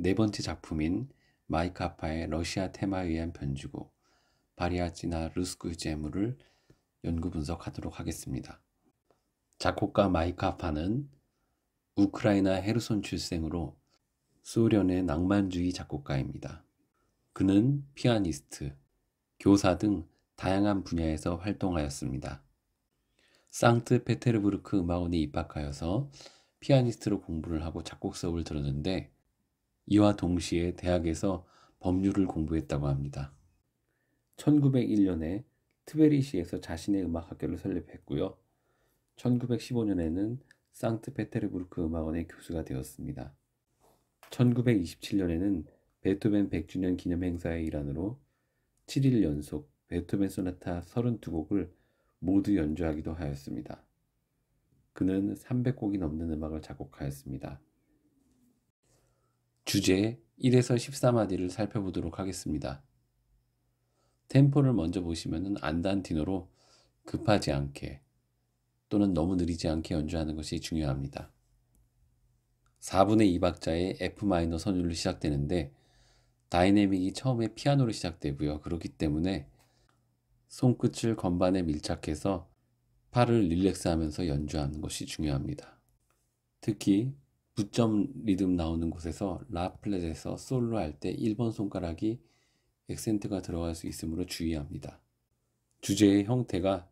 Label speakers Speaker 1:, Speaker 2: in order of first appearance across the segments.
Speaker 1: 네 번째 작품인 마이카파의 러시아 테마에 의한 변주곡 바리아치나 루스쿠 제무를 연구 분석하도록 하겠습니다. 작곡가 마이카파는 우크라이나 헤르손 출생으로 소련의 낭만주의 작곡가입니다. 그는 피아니스트, 교사 등 다양한 분야에서 활동하였습니다. 상트페테르부르크 음악원에 입학하여서 피아니스트로 공부를 하고 작곡 수업을 들었는데 이와 동시에 대학에서 법률을 공부했다고 합니다. 1901년에 트베리시에서 자신의 음악학교를 설립했고요. 1915년에는 상트페테르부르크 음악원의 교수가 되었습니다. 1927년에는 베토벤 100주년 기념 행사의 일환으로 7일 연속 베토벤 소나타 32곡을 모두 연주하기도 하였습니다. 그는 300곡이 넘는 음악을 작곡하였습니다. 주제 1에서 14마디를 살펴보도록 하겠습니다. 템포를 먼저 보시면 안단티노로 급하지 않게 또는 너무 느리지 않게 연주하는 것이 중요합니다. 4분의 2박자의 F마이너 선율로 시작되는데 다이내믹이 처음에 피아노로 시작되고요. 그렇기 때문에 손끝을 건반에 밀착해서 팔을 릴렉스하면서 연주하는 것이 중요합니다. 특히 9점 리듬 나오는 곳에서 라플렛에서 솔로 할 때 1번 손가락이 액센트가 들어갈 수 있으므로 주의합니다. 주제의 형태가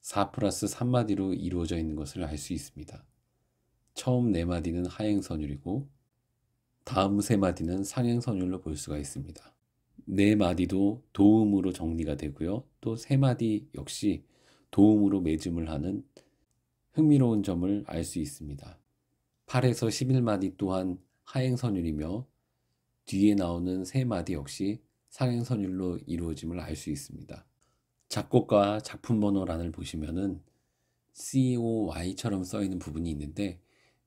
Speaker 1: 4 플러스 3마디로 이루어져 있는 것을 알 수 있습니다. 처음 4마디는 하행선율이고 다음 3마디는 상행선율로 볼 수가 있습니다. 4마디도 도음으로 정리가 되고요. 또 3마디 역시 도음으로 매짐을 하는 흥미로운 점을 알 수 있습니다. 8에서 11마디 또한 하행선율이며 뒤에 나오는 3 마디 역시 상행선율로 이루어짐을 알 수 있습니다. 작곡과 작품 번호란을 보시면은 COY처럼 써 있는 부분이 있는데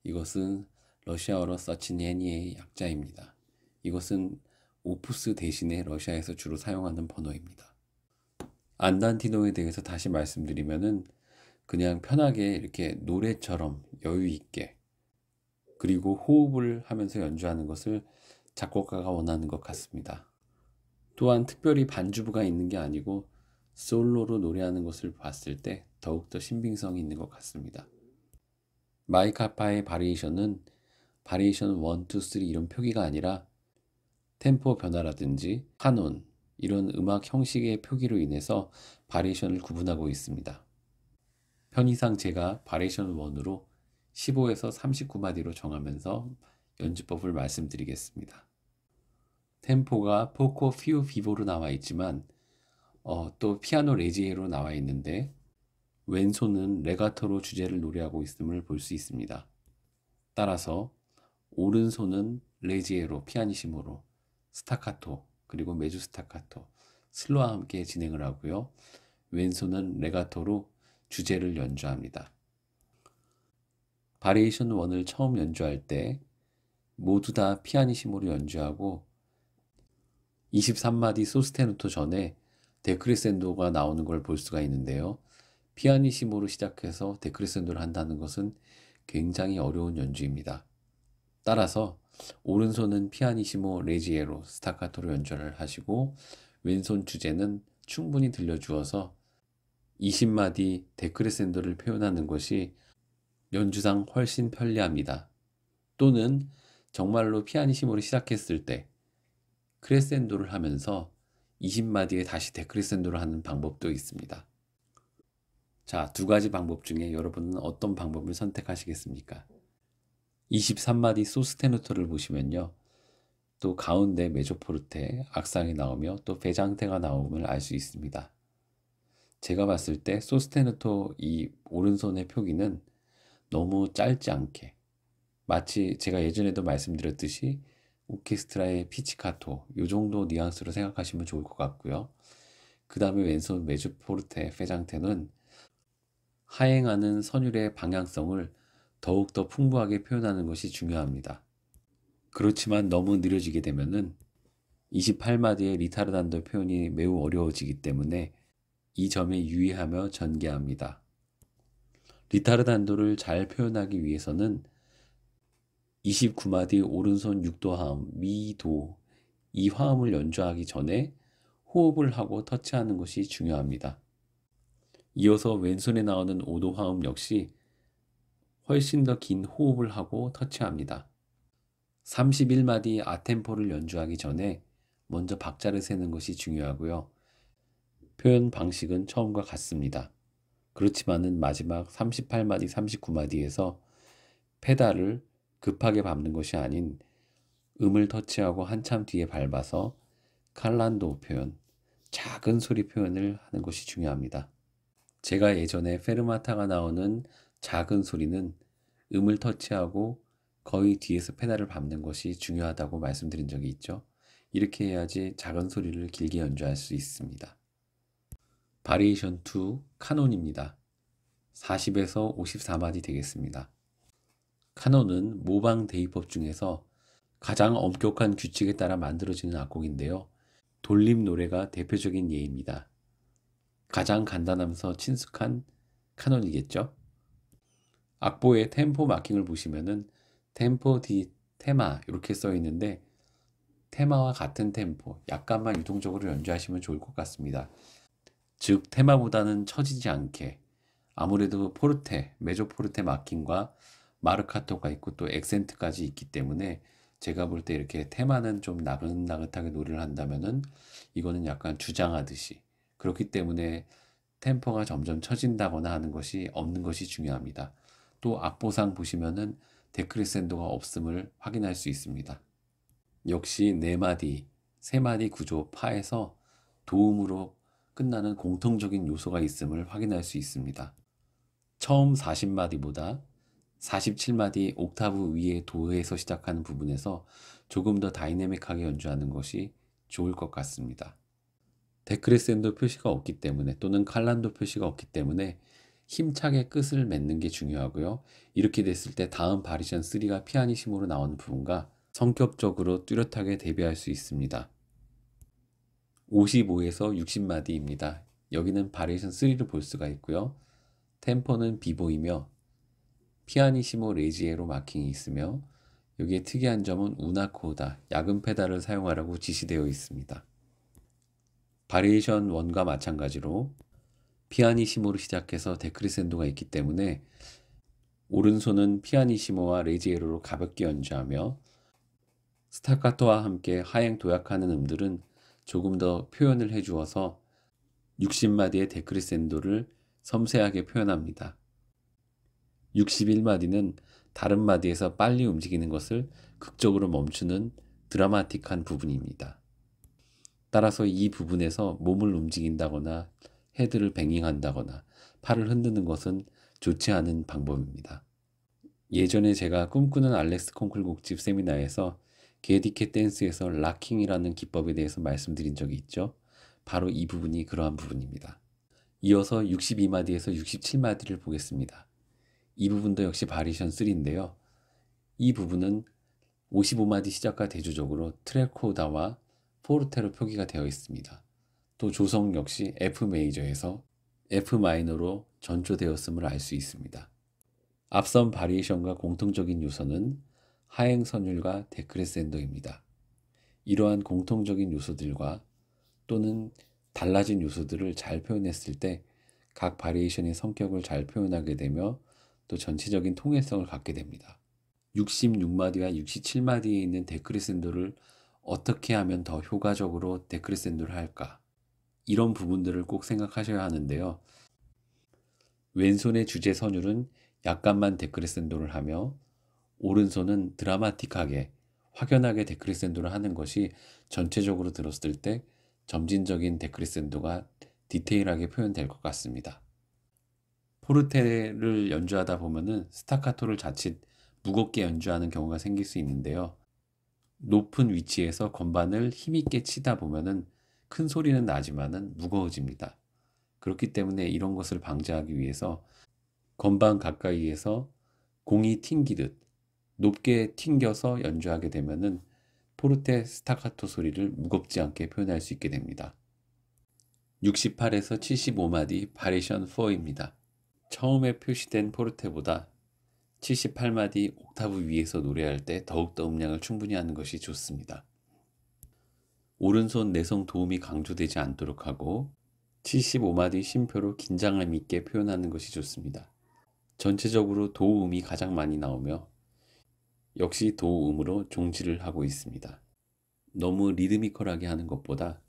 Speaker 1: 이것은 러시아어로 서치니에니의 약자입니다. 이것은 오프스 대신에 러시아에서 주로 사용하는 번호입니다. 안단티노에 대해서 다시 말씀드리면은 그냥 편하게 이렇게 노래처럼 여유 있게 그리고 호흡을 하면서 연주하는 것을 작곡가가 원하는 것 같습니다. 또한 특별히 반주부가 있는 게 아니고 솔로로 노래하는 것을 봤을 때 더욱더 신빙성이 있는 것 같습니다. 마이카파의 바리에이션은 바리에이션 1, 2, 3 이런 표기가 아니라 템포 변화라든지 한온 이런 음악 형식의 표기로 인해서 바리에이션을 구분하고 있습니다. 편의상 제가 바리에이션 1으로 15에서 39마디로 정하면서 연주법을 말씀드리겠습니다. 템포가 포코 피우 비보로 나와 있지만 어, 또 피아노 레지에로 나와 있는데 왼손은 레가토로 주제를 노래하고 있음을 볼 수 있습니다. 따라서 오른손은 레지에로 피아니시모로 스타카토 그리고 메주 스타카토 슬로와 함께 진행을 하고요. 왼손은 레가토로 주제를 연주합니다. 바리에이션 1을 처음 연주할 때 모두 다 피아니시모로 연주하고 23마디 소스테누토 전에 데크레센도가 나오는 걸 볼 수가 있는데요. 피아니시모로 시작해서 데크레센도를 한다는 것은 굉장히 어려운 연주입니다. 따라서 오른손은 피아니시모 레지에로 스타카토로 연주를 하시고 왼손 주제는 충분히 들려주어서 20마디 데크레센도를 표현하는 것이 연주상 훨씬 편리합니다. 또는 정말로 피아니시모를 시작했을 때 크레센도를 하면서 20마디에 다시 데크레센도를 하는 방법도 있습니다. 자, 두 가지 방법 중에 여러분은 어떤 방법을 선택하시겠습니까? 23마디 소스테누토를 보시면요. 또 가운데 메조포르테 악상이 나오며 또 배장태가 나오음을 알 수 있습니다. 제가 봤을 때 소스테누토 이 오른손의 표기는 너무 짧지 않게 마치 제가 예전에도 말씀드렸듯이 오케스트라의 피치카토 요 정도 뉘앙스로 생각하시면 좋을 것 같고요. 그 다음에 왼손 메주포르테 페장테는 하행하는 선율의 방향성을 더욱더 풍부하게 표현하는 것이 중요합니다. 그렇지만 너무 느려지게 되면은 28마디의 리타르단도 표현이 매우 어려워지기 때문에 이 점에 유의하며 전개합니다. 리타르단도를 잘 표현하기 위해서는 29마디 오른손 6도화음 미도 이 화음을 연주하기 전에 호흡을 하고 터치하는 것이 중요합니다. 이어서 왼손에 나오는 5도 화음 역시 훨씬 더 긴 호흡을 하고 터치합니다. 31마디 아템포를 연주하기 전에 먼저 박자를 세는 것이 중요하고요. 표현 방식은 처음과 같습니다. 그렇지만은 마지막 38마디, 39마디에서 페달을 급하게 밟는 것이 아닌 음을 터치하고 한참 뒤에 밟아서 칼란도 표현, 작은 소리 표현을 하는 것이 중요합니다. 제가 예전에 페르마타가 나오는 작은 소리는 음을 터치하고 거의 뒤에서 페달을 밟는 것이 중요하다고 말씀드린 적이 있죠. 이렇게 해야지 작은 소리를 길게 연주할 수 있습니다. 바리에이션 2 카논입니다. 40에서 54마디 되겠습니다. 카논은 모방 대입법 중에서 가장 엄격한 규칙에 따라 만들어지는 악곡인데요. 돌림 노래가 대표적인 예입니다. 가장 간단하면서 친숙한 카논이겠죠? 악보의 템포 마킹을 보시면은 템포 디 테마 이렇게 써 있는데 테마와 같은 템포 약간만 유동적으로 연주하시면 좋을 것 같습니다. 즉 테마보다는 처지지 않게 아무래도 포르테, 메조포르테 마킹과 마르카토가 있고 또 액센트까지 있기 때문에 제가 볼 때 이렇게 테마는 좀 나긋나긋하게 노래를 한다면은 이거는 약간 주장하듯이 그렇기 때문에 템포가 점점 처진다거나 하는 것이 없는 것이 중요합니다. 또 악보상 보시면은 데크레센도가 없음을 확인할 수 있습니다. 역시 네 마디, 세 마디 구조 파에서 도움으로 끝나는 공통적인 요소가 있음을 확인할 수 있습니다. 처음 40마디보다 47마디 옥타브 위에 도에서 시작하는 부분에서 조금 더 다이내믹하게 연주하는 것이 좋을 것 같습니다. 데크레센도 표시가 없기 때문에 또는 칼란도 표시가 없기 때문에 힘차게 끝을 맺는 게 중요하고요. 이렇게 됐을 때 다음 바리션 3가 피아니시모로 나오는 부분과 성격적으로 뚜렷하게 대비할 수 있습니다. 55에서 60마디입니다. 여기는 바리에이션 3를 볼 수가 있고요. 템포는 비보이며 피아니시모 레지에로 마킹이 있으며 여기에 특이한 점은 우나코다 야근 페달을 사용하라고 지시되어 있습니다. 바리에이션 1과 마찬가지로 피아니시모로 시작해서 데크리센도가 있기 때문에 오른손은 피아니시모와 레지에로로 가볍게 연주하며 스타카토와 함께 하행 도약하는 음들은 조금 더 표현을 해 주어서 60마디의 데크리센도를 섬세하게 표현합니다. 61마디는 다른 마디에서 빨리 움직이는 것을 극적으로 멈추는 드라마틱한 부분입니다. 따라서 이 부분에서 몸을 움직인다거나 헤드를 뱅잉한다거나 팔을 흔드는 것은 좋지 않은 방법입니다. 예전에 제가 꿈꾸는 알렉스 콩쿨 곡집 세미나에서 게디케 댄스에서 락킹이라는 기법에 대해서 말씀드린 적이 있죠. 바로 이 부분이 그러한 부분입니다. 이어서 62마디에서 67마디를 보겠습니다. 이 부분도 역시 바리션 3인데요. 이 부분은 55마디 시작과 대조적으로 트레코다와 포르테로 표기가 되어 있습니다. 또 조성 역시 F 메이저에서 F 마이너로 전조되었음을 알 수 있습니다. 앞선 바리에이션과 공통적인 요소는 하행선율과 데크레센더입니다 이러한 공통적인 요소들과 또는 달라진 요소들을 잘 표현했을 때 각 바리에이션의 성격을 잘 표현하게 되며 또 전체적인 통일성을 갖게 됩니다. 66마디와 67마디에 있는 데크레센더를 어떻게 하면 더 효과적으로 데크레센더를 할까? 이런 부분들을 꼭 생각하셔야 하는데요. 왼손의 주제 선율은 약간만 데크레센더를 하며 오른손은 드라마틱하게 확연하게 데크리센도를 하는 것이 전체적으로 들었을 때 점진적인 데크리센도가 디테일하게 표현될 것 같습니다. 포르테를 연주하다 보면은 스타카토를 자칫 무겁게 연주하는 경우가 생길 수 있는데요. 높은 위치에서 건반을 힘있게 치다 보면은 큰 소리는 나지만은 무거워집니다. 그렇기 때문에 이런 것을 방지하기 위해서 건반 가까이에서 공이 튕기듯 높게 튕겨서 연주하게 되면은 포르테 스타카토 소리를 무겁지 않게 표현할 수 있게 됩니다. 68에서 75마디 바리션 4입니다. 처음에 표시된 포르테보다 78마디 옥타브 위에서 노래할 때 더욱더 음량을 충분히 하는 것이 좋습니다. 오른손 내성 도움이 강조되지 않도록 하고 75마디 심표로 긴장감 있게 표현하는 것이 좋습니다. 전체적으로 도음이 가장 많이 나오며 역시 도음으로 종지를 하고 있습니다. 너무 리드미컬하게 하는 것보다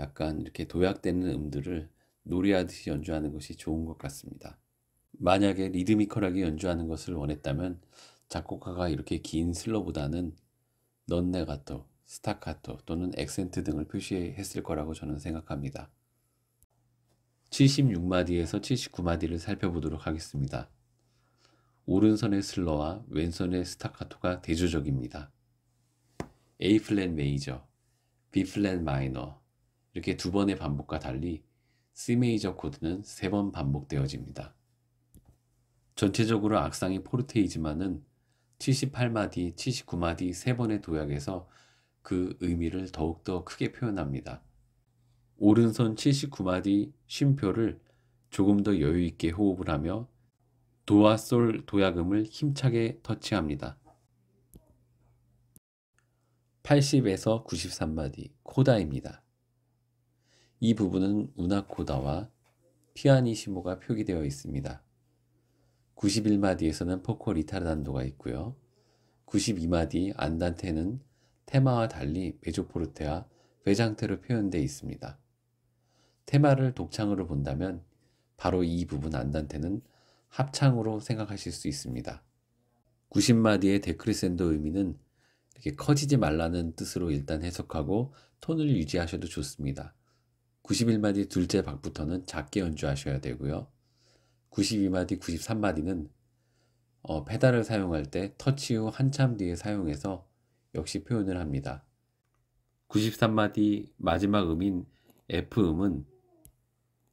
Speaker 1: 약간 이렇게 도약되는 음들을 노래하듯이 연주하는 것이 좋은 것 같습니다. 만약에 리드미컬하게 연주하는 것을 원했다면 작곡가가 이렇게 긴 슬러보다는 넌네가토, 스타카토 또는 액센트 등을 표시했을 거라고 저는 생각합니다. 76마디에서 79마디를 살펴보도록 하겠습니다. 오른손의 슬러와 왼손의 스타카토가 대조적입니다. A 플랫 메이저, B 플랫 마이너 이렇게 두 번의 반복과 달리 C 메이저 코드는 세 번 반복되어집니다. 전체적으로 악상이 포르테이지만은 78마디, 79마디 세 번의 도약에서 그 의미를 더욱더 크게 표현합니다. 오른손 79마디 쉼표를 조금 더 여유있게 호흡을 하며 도와 솔도야금을 힘차게 터치합니다. 80에서 93마디 코다입니다. 이 부분은 우나코다와 피아니시모가 표기되어 있습니다. 91마디에서는 포코 리타르단도가 있고요. 92마디 안단테는 테마와 달리 메조포르테와 외장테로 표현되어 있습니다. 테마를 독창으로 본다면 바로 이 부분 안단테는 합창으로 생각하실 수 있습니다. 90마디의 데크리센도 의미는 이렇게 커지지 말라는 뜻으로 일단 해석하고 톤을 유지하셔도 좋습니다. 91마디 둘째 박부터는 작게 연주하셔야 되고요. 92마디, 93마디는 어, 페달을 사용할 때 터치 후 한참 뒤에 사용해서 역시 표현을 합니다. 93마디 마지막 음인 F음은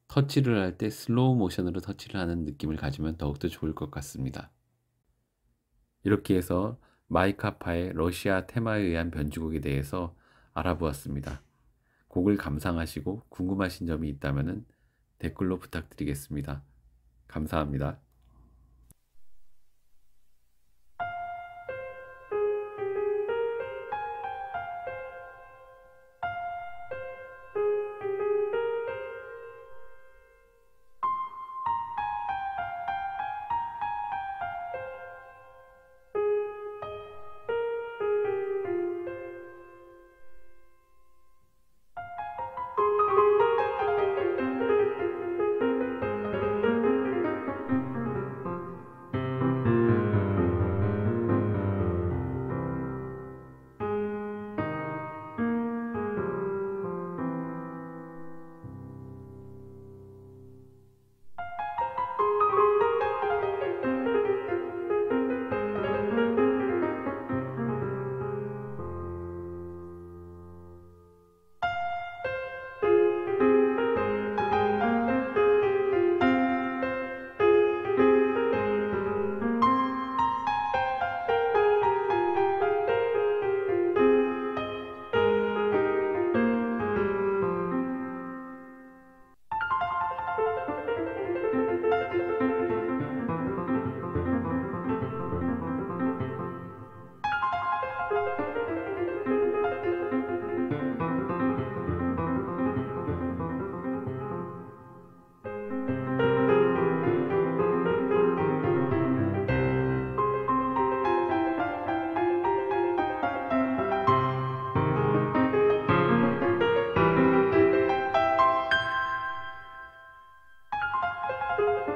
Speaker 1: 터치를 할 때 슬로우 모션으로 터치를 하는 느낌을 가지면 더욱더 좋을 것 같습니다. 이렇게 해서 마이카파의 러시아 테마에 의한 변주곡에 대해서 알아보았습니다. 곡을 감상하시고 궁금하신 점이 있다면 댓글로 부탁드리겠습니다. 감사합니다. Thank you.